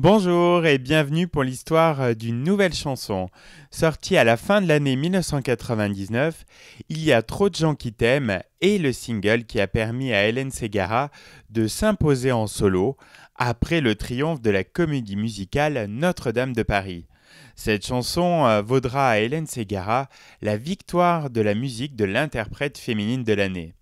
Bonjour et bienvenue pour l'histoire euh, d'une nouvelle chanson. Sortie à la fin de l'année 1999, Il y a trop de gens qui t'aiment est le single qui a permis à Hélène Segara de s'imposer en solo après le triomphe de la comédie musicale Notre-Dame de Paris. Cette chanson euh, vaudra à Hélène Segara la victoire de la musique de l'interprète féminine de l'année.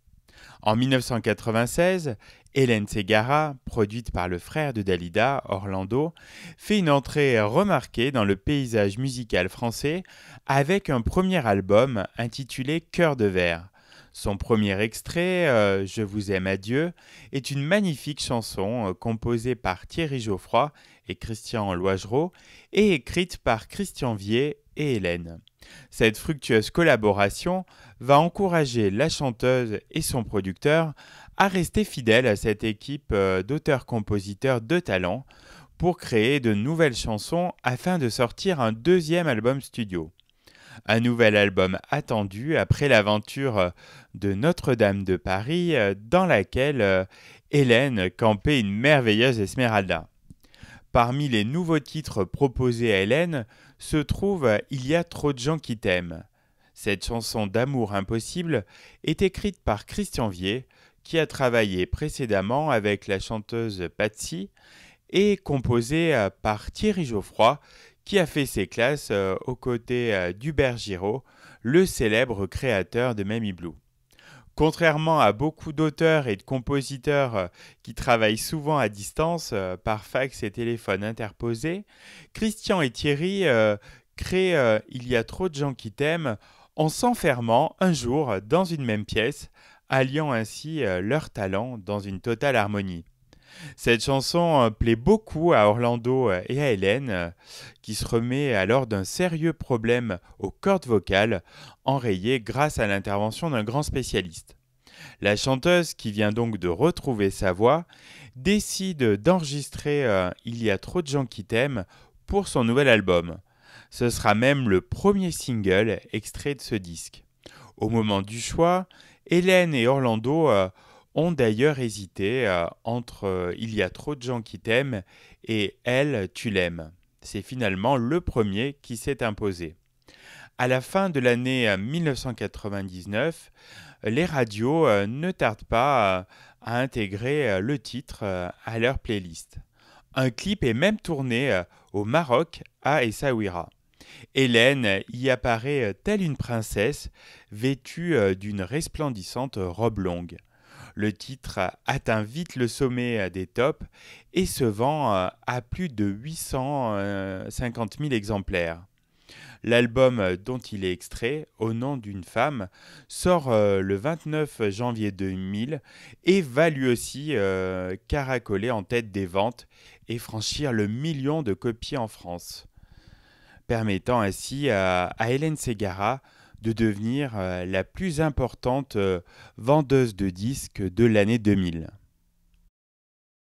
En 1996, Hélène Segara, produite par le frère de Dalida, Orlando, fait une entrée remarquée dans le paysage musical français avec un premier album intitulé Cœur de verre, son premier extrait, euh, Je vous aime à Dieu, est une magnifique chanson euh, composée par Thierry Geoffroy et Christian Loigereau et écrite par Christian Vier et Hélène. Cette fructueuse collaboration va encourager la chanteuse et son producteur à rester fidèles à cette équipe euh, d'auteurs-compositeurs de talent pour créer de nouvelles chansons afin de sortir un deuxième album studio. Un nouvel album attendu après l'aventure de Notre-Dame de Paris euh, dans laquelle euh, Hélène campait une merveilleuse Esmeralda. Parmi les nouveaux titres proposés à Hélène se trouve euh, Il y a trop de gens qui t'aiment. Cette chanson d'amour impossible est écrite par Christian Vier, qui a travaillé précédemment avec la chanteuse Patsy, et composée par Thierry Geoffroy, qui a fait ses classes euh, aux côtés euh, d'Hubert Giraud, le célèbre créateur de Mamie Blue. Contrairement à beaucoup d'auteurs et de compositeurs euh, qui travaillent souvent à distance par fax et téléphone interposés, Christian et Thierry créent Il y a trop de gens qui t'aiment en s'enfermant un jour dans une même pièce, alliant ainsi leurs talents dans une totale harmonie. Cette chanson euh, plaît beaucoup à Orlando euh, et à Hélène, euh, qui se remet alors d'un sérieux problème aux cordes vocales, enrayées grâce à l'intervention d'un grand spécialiste. La chanteuse, qui vient donc de retrouver sa voix, décide d'enregistrer Il y a trop de gens qui t'aiment pour son nouvel album. Ce sera même le premier single extrait de ce disque. Au moment du choix, Hélène et Orlando ont d'ailleurs hésité euh, entre euh, Il y a trop de gens qui t'aiment et Elle, tu l'aimes. C'est finalement le premier qui s'est imposé. À la fin de l'année 1999, euh, les radios ne tardent pas à intégrer le titre à leur playlist. Un clip est même tourné au Maroc à Essaouira. Hélène y apparaît telle une princesse, vêtue d'une resplendissante robe longue. Le titre atteint vite le sommet euh, des tops et se vend euh, à plus de 850 000 euh, exemplaires. L'album dont il est extrait, Au nom d'une femme, sort le 29 janvier 2000 et va lui aussi caracoler en tête des ventes et franchir le million de copies en France, permettant ainsi à, à Hélène Segara de devenir euh, la plus importante euh, vendeuse de disques de l'année 2000.